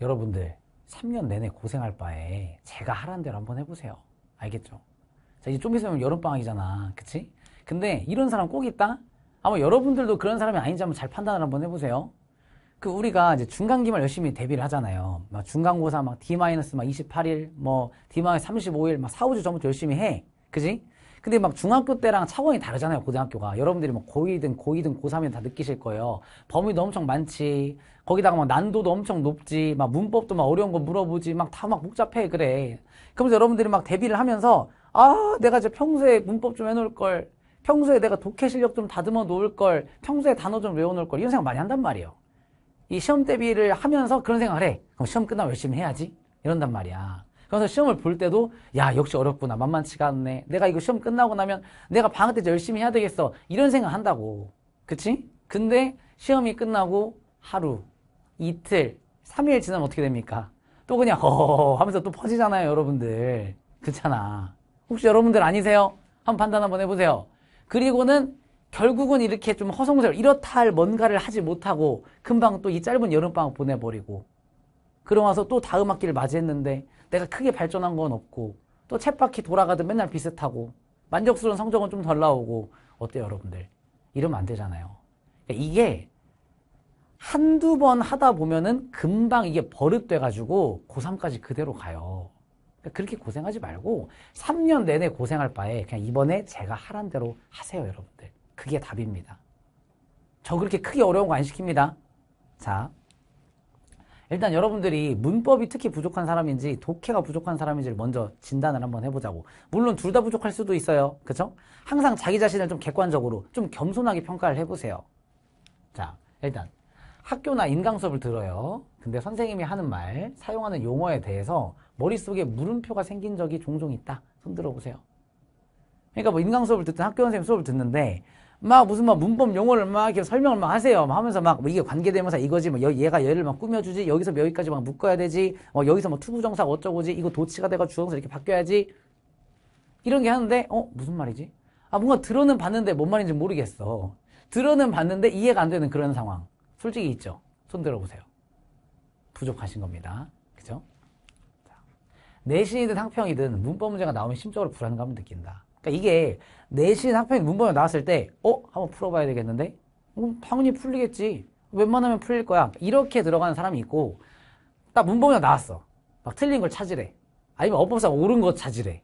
여러분들 3년 내내 고생할 바에 제가 하란 대로 한번 해보세요. 알겠죠? 자 이제 좀 있으면 여름방학이잖아. 그치? 근데 이런 사람 꼭 있다? 아마 여러분들도 그런 사람이 아닌지 한번 잘 판단을 한번 해보세요. 그 우리가 이제 중간기말 열심히 데뷔를 하잖아요. 막 중간고사 막 D-28일, 뭐 D-35일, 막 4, 5주 전부터 열심히 해. 그지? 근데 막 중학교 때랑 차원이 다르잖아요, 고등학교가. 여러분들이 뭐 고2든 고2든 고3이든 다 느끼실 거예요. 범위도 엄청 많지. 거기다가 막 난도도 엄청 높지. 막 문법도 막 어려운 거 물어보지. 막 다막 막 복잡해, 그래. 그러면서 여러분들이 막 데뷔를 하면서, 아, 내가 이제 평소에 문법 좀 해놓을 걸. 평소에 내가 독해 실력 좀 다듬어 놓을 걸. 평소에 단어 좀 외워 놓을 걸. 이런 생각 많이 한단 말이에요. 이 시험 대비를 하면서 그런 생각을 해. 그럼 시험 끝나면 열심히 해야지. 이런단 말이야. 그래서 시험을 볼 때도 야 역시 어렵구나 만만치가 않네 내가 이거 시험 끝나고 나면 내가 방학 때 열심히 해야 되겠어 이런 생각 한다고 그치? 근데 시험이 끝나고 하루 이틀 3일 지나면 어떻게 됩니까? 또 그냥 허허허 하면서 또 퍼지잖아요 여러분들 그렇잖아 혹시 여러분들 아니세요? 한번 판단 한번 해보세요 그리고는 결국은 이렇게 좀 허송세월 이렇다 할 뭔가를 하지 못하고 금방 또 이 짧은 여름방학 보내버리고 그러고 와서또 다음 학기를 맞이했는데 내가 크게 발전한 건 없고 또 챗바퀴 돌아가도 맨날 비슷하고 만족스러운 성적은 좀 덜 나오고 어때요 여러분들 이러면 안 되잖아요 그러니까 이게 한두 번 하다 보면은 금방 이게 버릇돼 가지고 고3까지 그대로 가요 그러니까 그렇게 고생하지 말고 3년 내내 고생할 바에 그냥 이번에 제가 하란 대로 하세요 여러분들 그게 답입니다 저 그렇게 크게 어려운 거 안 시킵니다 자 일단 여러분들이 문법이 특히 부족한 사람인지 독해가 부족한 사람인지를 먼저 진단을 한번 해보자고 물론 둘 다 부족할 수도 있어요 그쵸? 항상 자기 자신을 좀 객관적으로 좀 겸손하게 평가를 해보세요 자 일단 학교나 인강 수업을 들어요 근데 선생님이 하는 말 사용하는 용어에 대해서 머릿속에 물음표가 생긴 적이 종종 있다 손 들어보세요 그러니까 뭐 인강 수업을 듣든 학교 선생님 수업을 듣는데 막 무슨 막 문법 용어를 막 이렇게 설명을 막 하세요. 막 하면서 막 뭐 이게 관계대명사 이거지. 뭐 얘가 얘를 막 꾸며주지. 여기서 뭐 여기까지 막 묶어야 되지. 어, 여기서 뭐 투부정사 어쩌고지. 이거 도치가 돼가 주어서 이렇게 바뀌어야지. 이런 게 하는데 어 무슨 말이지? 아 뭔가 들어는 봤는데 뭔 말인지 모르겠어. 들어는 봤는데 이해가 안 되는 그런 상황. 솔직히 있죠. 손 들어보세요. 부족하신 겁니다. 그죠? 내신이든 상평이든 문법 문제가 나오면 심적으로 불안감을 느낀다. 그러니까 이게 내신 학평이 문법에 나왔을 때 어? 한번 풀어봐야 되겠는데? 어, 당연히 풀리겠지. 웬만하면 풀릴 거야. 이렇게 들어가는 사람이 있고 딱 문법에 나왔어. 막 틀린 걸 찾으래. 아니면 어법상 옳은 거 찾으래.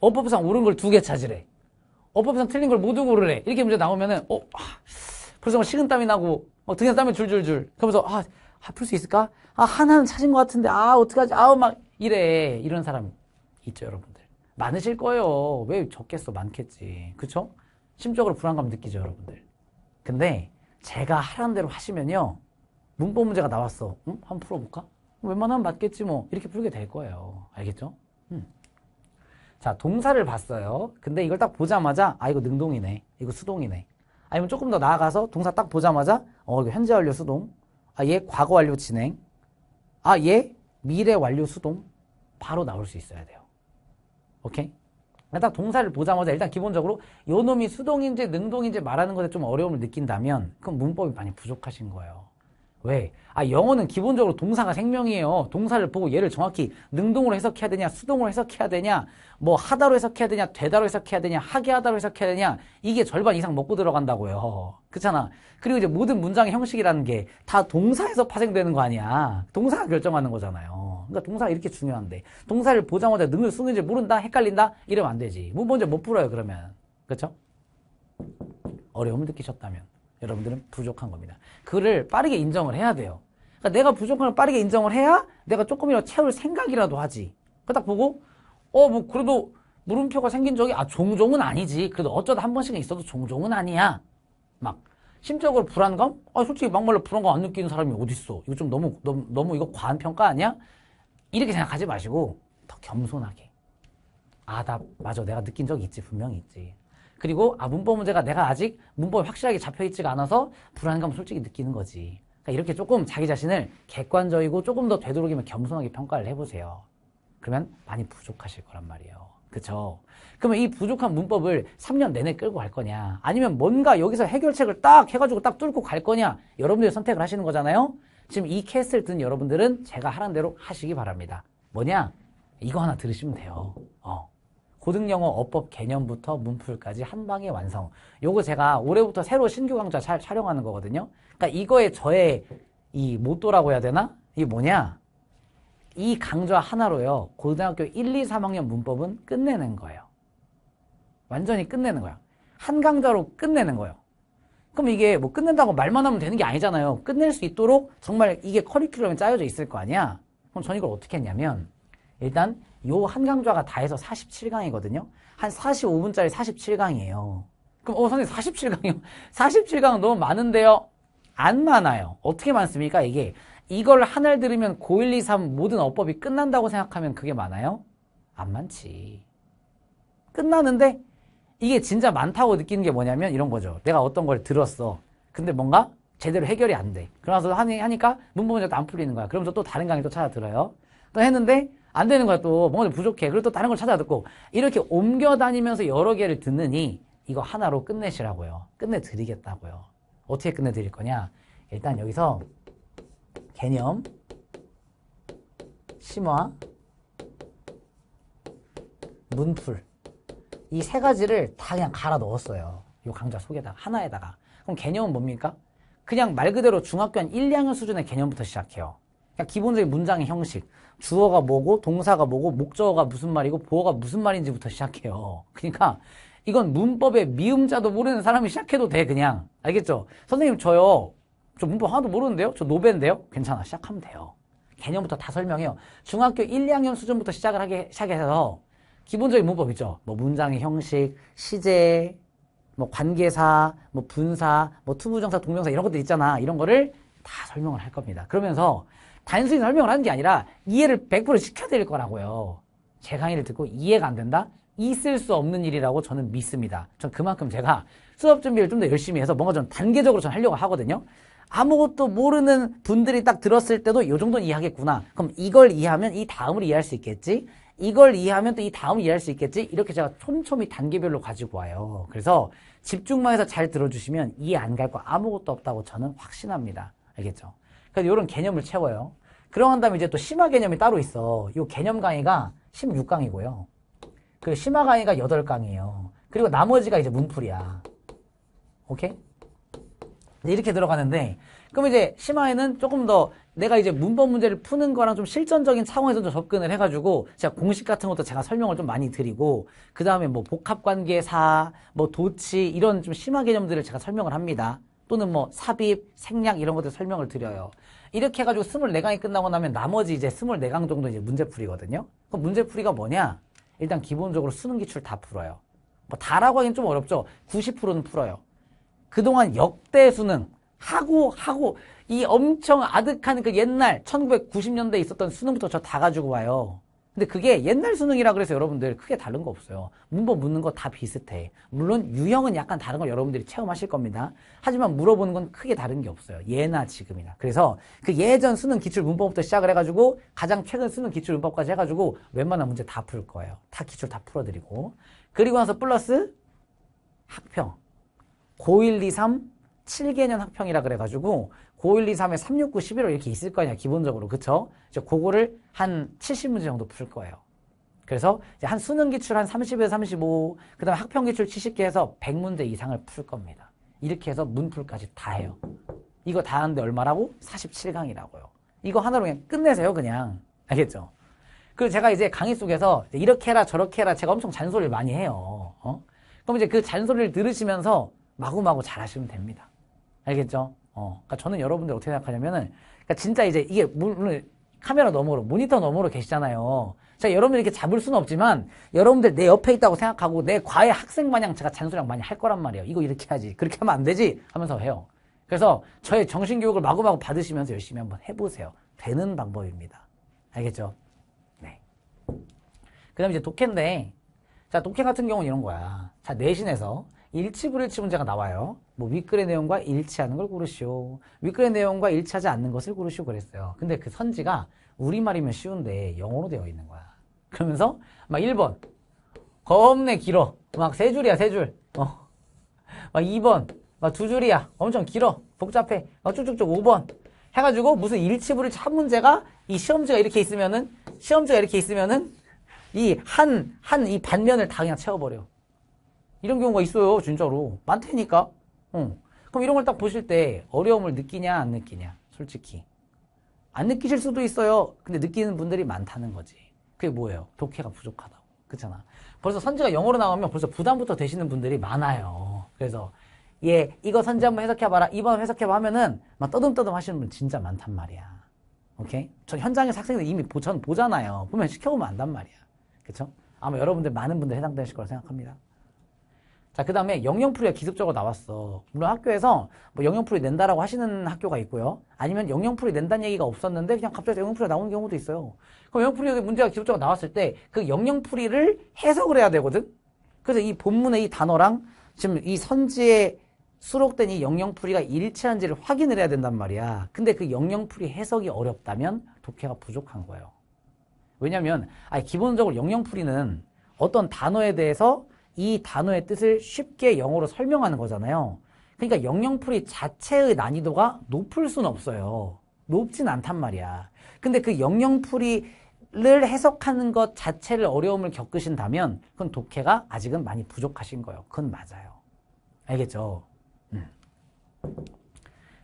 어법상 옳은 걸 두 개 찾으래. 어법상 틀린 걸 모두 고르래. 이렇게 문제 나오면은 어? 아, 벌써 막 식은땀이 나고 어, 등에 땀이 줄줄줄. 그러면서 아, 아풀 수 있을까? 아 하나는 찾은 것 같은데 아 어떡하지? 아우 막 이래. 이런 사람 있죠 여러분. 많으실 거예요. 왜 적겠어? 많겠지. 그쵸? 심적으로 불안감 느끼죠, 여러분들. 근데 제가 하라는 대로 하시면요. 문법 문제가 나왔어. 응? 한번 풀어볼까? 웬만하면 맞겠지 뭐. 이렇게 풀게 될 거예요. 알겠죠? 음. 자, 동사를 봤어요. 근데 이걸 딱 보자마자 아, 이거 능동이네. 이거 수동이네. 아니면 조금 더 나아가서 동사 딱 보자마자 어, 이거 현재 완료 수동. 아, 얘 과거 완료 진행. 아, 얘 미래 완료 수동. 바로 나올 수 있어야 돼요. 오케이? 그러니까 딱 동사를 보자마자 일단 기본적으로 요 놈이 수동인지 능동인지 말하는 것에 좀 어려움을 느낀다면 그건 문법이 많이 부족하신 거예요. 왜? 아 영어는 기본적으로 동사가 생명이에요. 동사를 보고 얘를 정확히 능동으로 해석해야 되냐, 수동으로 해석해야 되냐, 뭐 하다로 해석해야 되냐, 되다로 해석해야 되냐, 하게 하다로 해석해야 되냐 이게 절반 이상 먹고 들어간다고요. 그렇잖아. 그리고 이제 모든 문장의 형식이라는 게 다 동사에서 파생되는 거 아니야. 동사가 결정하는 거잖아요. 그러니까 동사가 이렇게 중요한데 동사를 보자마자 능을 쓰는지 모른다? 헷갈린다? 이러면 안 되지. 문번제 뭐 못 뭐 풀어요 그러면. 그렇죠? 어려움을 느끼셨다면 여러분들은 부족한 겁니다. 그를 빠르게 인정을 해야 돼요. 그러니까 내가 부족함을 빠르게 인정을 해야 내가 조금이라도 채울 생각이라도 하지. 그 딱 보고 어 뭐 그래도 물음표가 생긴 적이 아 종종은 아니지. 그래도 어쩌다 한 번씩은 있어도 종종은 아니야. 막 심적으로 불안감? 아 솔직히 막말로 불안감 안 느끼는 사람이 어딨어. 이거 좀 너무 너무, 너무 이거 과한 평가 아니야? 이렇게 생각하지 마시고 더 겸손하게 아나 맞아 내가 느낀 적이 있지 분명히 있지 그리고 아 문법 문제가 내가 아직 문법에 확실하게 잡혀있지가 않아서 불안감을 솔직히 느끼는 거지 그러니까 이렇게 조금 자기 자신을 객관적이고 조금 더 되도록이면 겸손하게 평가를 해보세요 그러면 많이 부족하실 거란 말이에요 그쵸? 그러면 이 부족한 문법을 3년 내내 끌고 갈 거냐 아니면 뭔가 여기서 해결책을 딱 해가지고 딱 뚫고 갈 거냐 여러분들이 선택을 하시는 거잖아요 지금 이캐슬든 여러분들은 제가 하란 대로 하시기 바랍니다. 뭐냐? 이거 하나 들으시면 돼요. 어. 고등영어 어법 개념부터 문풀까지 한 방에 완성. 요거 제가 올해부터 새로 신규 강좌 잘 촬영하는 거거든요. 그러니까 이거에 저의 이 모토라고 해야 되나? 이게 뭐냐? 이 강좌 하나로요. 고등학교 1, 2, 3학년 문법은 끝내는 거예요. 완전히 끝내는 거야. 한 강좌로 끝내는 거예요. 그럼 이게 뭐 끝낸다고 말만 하면 되는 게 아니잖아요. 끝낼 수 있도록 정말 이게 커리큘럼이 짜여져 있을 거 아니야. 그럼 전 이걸 어떻게 했냐면 일단 요 한 강좌가 다 해서 47강이거든요. 한 45분짜리 47강이에요. 그럼 어 선생님 47강이요? 47강은 너무 많은데요. 안 많아요. 어떻게 많습니까? 이게 이걸 한 알 들으면 고1, 2, 3 모든 어법이 끝난다고 생각하면 그게 많아요? 안 많지. 끝나는데 이게 진짜 많다고 느끼는 게 뭐냐면 이런 거죠. 내가 어떤 걸 들었어. 근데 뭔가 제대로 해결이 안 돼. 그러면서 하니까 문법문제도 안 풀리는 거야. 그러면서 또 다른 강의 또 찾아 들어요. 또 했는데 안 되는 거야 또 뭔가 부족해. 그리고 또 다른 걸 찾아 듣고 이렇게 옮겨 다니면서 여러 개를 듣느니 이거 하나로 끝내시라고요. 끝내드리겠다고요. 어떻게 끝내드릴 거냐? 일단 여기서 개념, 심화, 문풀 이세 가지를 다 그냥 갈아 넣었어요. 이 강좌 속에다가 하나에다가. 그럼 개념은 뭡니까? 그냥 말 그대로 중학교 한 1, 2학년 수준의 개념부터 시작해요. 그러니까 기본적인 문장의 형식. 주어가 뭐고 동사가 뭐고 목적어가 무슨 말이고 보어가 무슨 말인지부터 시작해요. 그러니까 이건 문법의 미음자도 모르는 사람이 시작해도 돼 그냥. 알겠죠? 선생님 저요. 저 문법 하나도 모르는데요. 저 노벤데요. 괜찮아. 시작하면 돼요. 개념부터 다 설명해요. 중학교 1, 2학년 수준부터 시작을 하게 시작해서 기본적인 문법 있죠. 뭐 문장의 형식, 시제, 뭐 관계사, 뭐 분사, 뭐 투부정사, 동명사 이런 것들 있잖아. 이런 거를 다 설명을 할 겁니다. 그러면서 단순히 설명을 하는 게 아니라 이해를 100% 시켜드릴 거라고요. 제 강의를 듣고 이해가 안 된다? 있을 수 없는 일이라고 저는 믿습니다. 전 그만큼 제가 수업 준비를 좀 더 열심히 해서 뭔가 좀 단계적으로 전 하려고 하거든요. 아무것도 모르는 분들이 딱 들었을 때도 이 정도는 이해하겠구나. 그럼 이걸 이해하면 이 다음을 이해할 수 있겠지? 이걸 이해하면 또 이 다음 이해할 수 있겠지? 이렇게 제가 촘촘히 단계별로 가지고 와요. 그래서 집중만해서 잘 들어주시면 이해 안 갈 거 아무것도 없다고 저는 확신합니다. 알겠죠? 그래서 이런 개념을 채워요. 그러한 다음에 이제 또 심화 개념이 따로 있어. 이 개념 강의가 16강이고요. 그 심화 강의가 8강이에요. 그리고 나머지가 이제 문풀이야. 오케이? 이렇게 들어가는데 그럼 이제 심화에는 조금 더 내가 이제 문법 문제를 푸는 거랑 좀 실전적인 차원에서 좀 접근을 해가지고 제가 공식 같은 것도 제가 설명을 좀 많이 드리고 그 다음에 뭐 복합관계사, 뭐 도치 이런 좀 심화 개념들을 제가 설명을 합니다. 또는 뭐 삽입, 생략 이런 것들 설명을 드려요. 이렇게 해가지고 24강이 끝나고 나면 나머지 이제 24강 정도 이제 문제풀이거든요. 그럼 문제풀이가 뭐냐? 일단 기본적으로 수능 기출 다 풀어요. 뭐 다라고 하긴 좀 어렵죠. 90%는 풀어요. 그동안 역대 수능, 하고 하고 이 엄청 아득한 그 옛날 1990년대에 있었던 수능부터 저 다 가지고 와요. 근데 그게 옛날 수능이라 그래서 여러분들 크게 다른 거 없어요. 문법 묻는 거 다 비슷해. 물론 유형은 약간 다른 걸 여러분들이 체험하실 겁니다. 하지만 물어보는 건 크게 다른 게 없어요. 예나 지금이나. 그래서 그 예전 수능 기출 문법부터 시작을 해가지고 가장 최근 수능 기출 문법까지 해가지고 웬만한 문제 다 풀 거예요. 다 기출 다 풀어드리고. 그리고 나서 플러스 학평. 고1, 2, 3, 7개년 학평이라 그래가지고 고1, 2, 3에 3, 6, 9, 11월 이렇게 있을 거 아니야 기본적으로 그쵸? 이제 그거를 한 70문제 정도 풀 거예요. 그래서 이제 한 수능 기출 한 30에서 35, 그 다음 에 학평 기출 70개 해서 100문제 이상을 풀 겁니다. 이렇게 해서 문풀까지 다 해요. 이거 다 하는데 얼마라고? 47강이라고요. 이거 하나로 그냥 끝내세요 그냥. 알겠죠? 그리고 제가 이제 강의 속에서 이렇게 해라 저렇게 해라 제가 엄청 잔소리를 많이 해요. 어? 그럼 이제 그 잔소리를 들으시면서 마구마구 잘하시면 됩니다. 알겠죠? 어. 그러니까 저는 여러분들 어떻게 생각하냐면은, 그러니까 진짜 이제 이게 물론 카메라 너머로, 모니터 너머로 계시잖아요. 자, 여러분 이렇게 잡을 수는 없지만, 여러분들 내 옆에 있다고 생각하고, 내 과외 학생 마냥 제가 잔소리랑 많이 할 거란 말이에요. 이거 이렇게 하지 그렇게 하면 안 되지. 하면서 해요. 그래서 저의 정신교육을 마구마구 받으시면서 열심히 한번 해보세요. 되는 방법입니다. 알겠죠? 네. 그 다음에 이제 독해인데, 자, 독해 같은 경우는 이런 거야. 자, 내신에서 일치 불일치 문제가 나와요. 뭐 윗글의 내용과 일치하는 걸 고르시오. 윗글의 내용과 일치하지 않는 것을 고르시오 그랬어요. 근데 그 선지가 우리말이면 쉬운데 영어로 되어 있는 거야. 그러면서 막 1번 겁내 길어. 막 세 줄이야 세 줄. 어. 막 2번 막 두 줄이야. 엄청 길어. 복잡해. 막 쭉쭉쭉 5번 해가지고 무슨 일치불일치 한 문제가 이 시험지가 이렇게 있으면은 시험지가 이렇게 있으면은 이 한 한 이 반면을 다 그냥 채워버려. 이런 경우가 있어요 진짜로 많다니까 어. 그럼 이런 걸 딱 보실 때 어려움을 느끼냐 안 느끼냐 솔직히 안 느끼실 수도 있어요 근데 느끼는 분들이 많다는 거지 그게 뭐예요 독해가 부족하다고 그렇잖아 벌써 선지가 영어로 나오면 벌써 부담부터 되시는 분들이 많아요 그래서 예 이거 선지 한번 해석해봐라 이번 해석해봐 하면은 막 떠듬떠듬 하시는 분 진짜 많단 말이야 오케이 저 현장에서 학생들 이미 보전 보잖아요 보면 시켜보면 안단 말이야 그쵸 아마 여러분들 많은 분들 해당되실 거라 생각합니다 자, 그 다음에 영영풀이가 기습적으로 나왔어. 물론 학교에서 뭐영영풀이 낸다라고 하시는 학교가 있고요. 아니면 영영풀이 낸다는 얘기가 없었는데 그냥 갑자기 영영풀이가 나오는 경우도 있어요. 그럼 영영프리에 문제가 기습적으로 나왔을 때 그영영풀이를 해석을 해야 되거든? 그래서 이 본문의 이 단어랑 지금 이 선지에 수록된 이 영영풀이가 일치한지를 확인을 해야 된단 말이야. 근데 그 영영풀이 해석이 어렵다면 독해가 부족한 거예요. 왜냐면, 하 기본적으로 영영풀이는 어떤 단어에 대해서 이 단어의 뜻을 쉽게 영어로 설명하는 거잖아요. 그러니까 영영풀이 자체의 난이도가 높을 순 없어요. 높진 않단 말이야. 근데 그 영영풀이를 해석하는 것 자체를 어려움을 겪으신다면 그건 독해가 아직은 많이 부족하신 거예요. 그건 맞아요. 알겠죠? 음.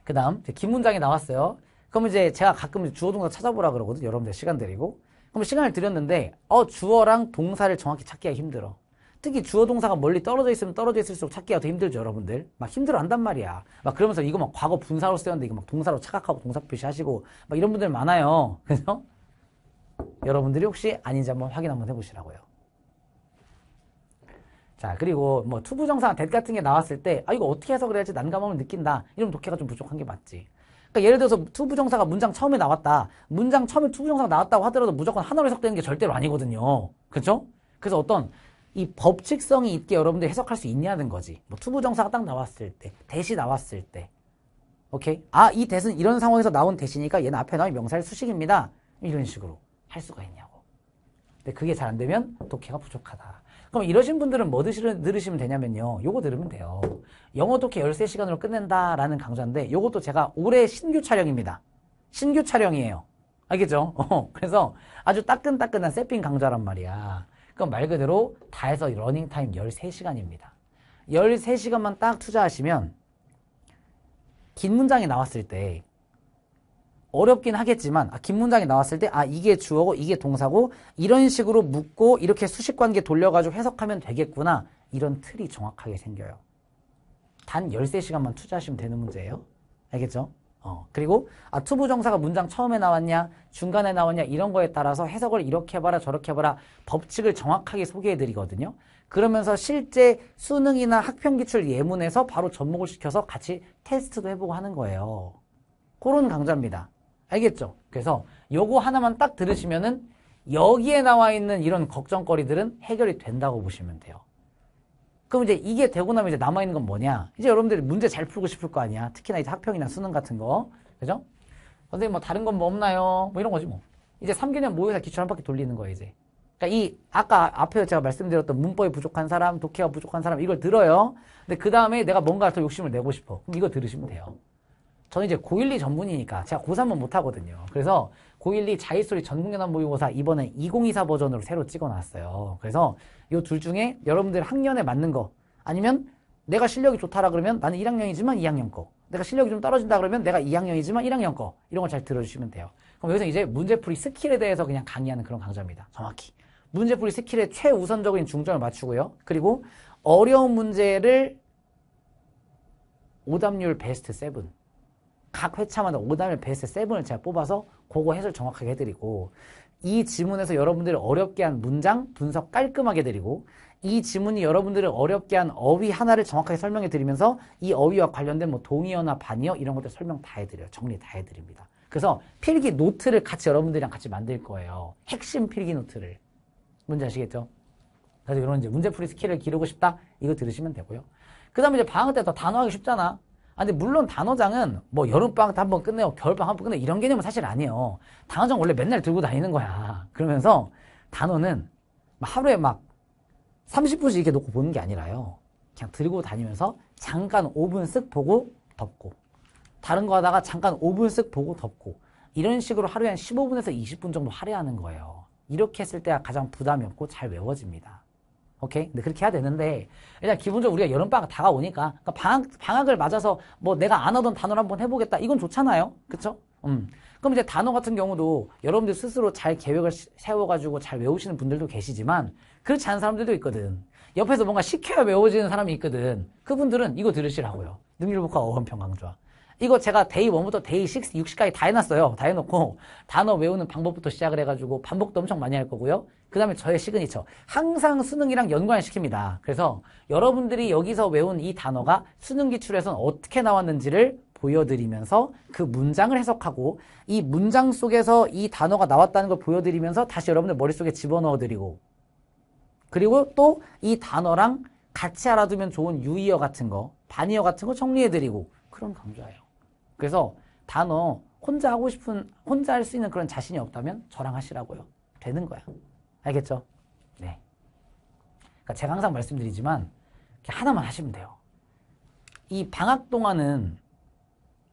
그 다음 긴 문장이 나왔어요. 그럼 이제 제가 가끔 주어 동사 찾아보라 그러거든. 여러분들 시간 드리고. 그럼 시간을 드렸는데 어 주어랑 동사를 정확히 찾기가 힘들어. 특히 주어 동사가 멀리 떨어져 있으면 떨어져 있을수록 찾기가 더 힘들죠, 여러분들. 막 힘들어 한단 말이야. 막 그러면서 이거 막 과거 분사로 쓰였는데 이거 막 동사로 착각하고 동사 표시하시고 막 이런 분들 많아요. 그래서 여러분들이 혹시 아닌지 한번 확인 한번 해보시라고요. 자, 그리고 뭐 투부정사 댓 같은 게 나왔을 때, 아, 이거 어떻게 해서 그래야 지 난감함을 느낀다. 이런 독해가 좀 부족한 게 맞지. 그러니까 예를 들어서 투부정사가 문장 처음에 나왔다. 문장 처음에 투부정사가 나왔다고 하더라도 무조건 한나로 해석되는 게 절대로 아니거든요. 그렇죠 그래서 어떤 이 법칙성이 있게 여러분들 해석할 수 있냐는 거지. 뭐 투부정사가 딱 나왔을 때, 대시 나왔을 때. 오케이? 아, 이 대신 이런 상황에서 나온 대시니까 얘는 앞에 나온 명사의 수식입니다. 이런 식으로 할 수가 있냐고. 근데 그게 잘 안 되면 독해가 부족하다. 그럼 이러신 분들은 뭐드시 들으시면 되냐면요. 요거 들으면 돼요. 영어 독해 13시간으로 끝낸다라는 강좌인데 요것도 제가 올해 신규 촬영입니다. 신규 촬영이에요. 알겠죠? 어, 그래서 아주 따끈따끈한 세핑 강좌란 말이야. 그럼 말 그대로 다 해서 러닝타임 13시간입니다. 13시간만 딱 투자하시면 긴 문장이 나왔을 때 어렵긴 하겠지만 아, 긴 문장이 나왔을 때아 이게 주어고 이게 동사고 이런 식으로 묻고 이렇게 수식 관계 돌려가지고 해석하면 되겠구나 이런 틀이 정확하게 생겨요. 단 13시간만 투자하시면 되는 문제예요. 알겠죠? 어, 그리고 아 투부정사가 문장 처음에 나왔냐 중간에 나왔냐 이런 거에 따라서 해석을 이렇게 해봐라 저렇게 해봐라 법칙을 정확하게 소개해드리거든요. 그러면서 실제 수능이나 학평기출 예문에서 바로 접목을 시켜서 같이 테스트도 해보고 하는 거예요. 그런 강좌입니다. 알겠죠? 그래서 요거 하나만 딱 들으시면은 여기에 나와 있는 이런 걱정거리들은 해결이 된다고 보시면 돼요. 그럼 이제 이게 되고 나면 이제 남아있는 건 뭐냐? 이제 여러분들이 문제 잘 풀고 싶을 거 아니야? 특히나 이제 학평이나 수능 같은 거. 그죠? 선생님 뭐 다른 건 뭐 없나요? 뭐 이런 거지 뭐. 이제 3개년 모의사 기출 한 바퀴 돌리는 거예요, 이제. 그러니까 이 아까 앞에 제가 말씀드렸던 문법이 부족한 사람, 독해가 부족한 사람 이걸 들어요. 근데 그 다음에 내가 뭔가 더 욕심을 내고 싶어. 그럼 이거 들으시면 돼요. 저는 이제 고1, 2 전문이니까 제가 고3은 못하거든요. 그래서 고1, 2 자의소리 전국연합 모의고사 이번에 2024 버전으로 새로 찍어놨어요. 그래서 요둘 중에 여러분들 학년에 맞는 거 아니면 내가 실력이 좋다라 그러면 나는 1학년이지만 2학년 거 내가 실력이 좀 떨어진다 그러면 내가 2학년이지만 1학년 거 이런 걸 잘 들어주시면 돼요 그럼 여기서 이제 문제풀이 스킬에 대해서 그냥 강의하는 그런 강좌입니다 정확히 문제풀이 스킬의 최우선적인 중점을 맞추고요 그리고 어려운 문제를 오답률 베스트 7각 회차마다 오답률 베스트 7을 제가 뽑아서 그거 해설 정확하게 해드리고 이 지문에서 여러분들이 어렵게 한 문장 분석 깔끔하게 드리고 이 지문이 여러분들을 어렵게 한 어휘 하나를 정확하게 설명해 드리면서 이 어휘와 관련된 뭐 동의어나 반의어 이런 것들 설명 다 해드려요. 정리 다 해드립니다. 그래서 필기 노트를 같이 여러분들이랑 같이 만들 거예요. 핵심 필기 노트를. 뭔지 아시겠죠? 그래서 이런 이제 문제풀이 스킬을 기르고 싶다? 이거 들으시면 되고요. 그 다음에 이제 방학 때 더 단호하기 쉽잖아. 아, 근데 물론 단어장은 뭐 여름방학 때한번 끝내고 겨울방학 한번 끝내고 이런 개념은 사실 아니에요. 단어장 원래 맨날 들고 다니는 거야. 그러면서 단어는 하루에 막 30분씩 이렇게 놓고 보는 게 아니라요. 그냥 들고 다니면서 잠깐 5분 쓱 보고 덮고 다른 거 하다가 잠깐 5분 쓱 보고 덮고 이런 식으로 하루에 한 15분에서 20분 정도 할애하는 거예요. 이렇게 했을 때가 가장 부담이 없고 잘 외워집니다. 오케이? 근데 그렇게 해야 되는데 일단 기본적으로 우리가 여름방학 다가오니까 그러니까 방학, 방학을 맞아서 뭐 내가 안 하던 단어를 한번 해보겠다 이건 좋잖아요 그쵸? 음. 그럼 이제 단어 같은 경우도 여러분들 스스로 잘 계획을 세워가지고 잘 외우시는 분들도 계시지만 그렇지 않은 사람들도 있거든 옆에서 뭔가 시켜야 외워지는 사람이 있거든 그분들은 이거 들으시라고요 능률복화 어원평강좌 이거 제가 데이 1부터 데이 6, 60까지 다 해놨어요. 다 해놓고 단어 외우는 방법부터 시작을 해가지고 반복도 엄청 많이 할 거고요. 그 다음에 저의 시그니처. 항상 수능이랑 연관시킵니다. 그래서 여러분들이 여기서 외운 이 단어가 수능 기출에서는 어떻게 나왔는지를 보여드리면서 그 문장을 해석하고 이 문장 속에서 이 단어가 나왔다는 걸 보여드리면서 다시 여러분들 머릿속에 집어넣어드리고 그리고 또 이 단어랑 같이 알아두면 좋은 유의어 같은 거, 반의어 같은 거 정리해드리고 그런 강좌예요. 그래서 단어 혼자 하고 싶은, 혼자 할 수 있는 그런 자신이 없다면 저랑 하시라고요. 되는 거야. 알겠죠? 네. 그러니까 제가 항상 말씀드리지만 하나만 하시면 돼요. 이 방학 동안은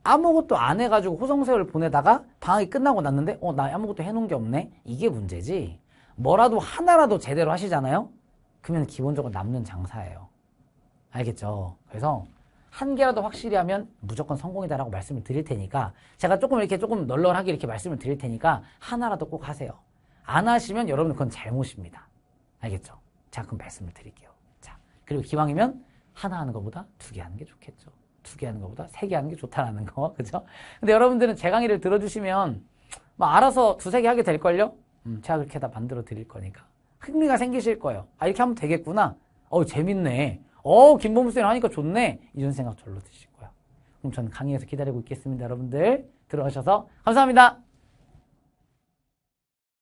아무것도 안 해가지고 호성세월 보내다가 방학이 끝나고 났는데 어 나 아무것도 해놓은 게 없네 이게 문제지 뭐라도 하나라도 제대로 하시잖아요 그러면 기본적으로 남는 장사예요 알겠죠 그래서 한 개라도 확실히 하면 무조건 성공이다라고 말씀을 드릴 테니까 제가 조금 이렇게 조금 널널하게 이렇게 말씀을 드릴 테니까 하나라도 꼭 하세요 안 하시면 여러분 그건 잘못입니다. 알겠죠? 자, 그럼 말씀을 드릴게요. 자, 그리고 기왕이면 하나 하는 것보다 두 개 하는 게 좋겠죠. 두 개 하는 것보다 세 개 하는 게 좋다라는 거. 그죠? 근데 여러분들은 제 강의를 들어주시면 뭐 알아서 두세 개 하게 될걸요? 음, 제가 그렇게 다 만들어 드릴 거니까. 흥미가 생기실 거예요. 아, 이렇게 하면 되겠구나. 어 재밌네. 어 김범수 쌤 하니까 좋네. 이런 생각 절로 드실 거예요. 그럼 저는 강의에서 기다리고 있겠습니다. 여러분들 들어오셔서 감사합니다.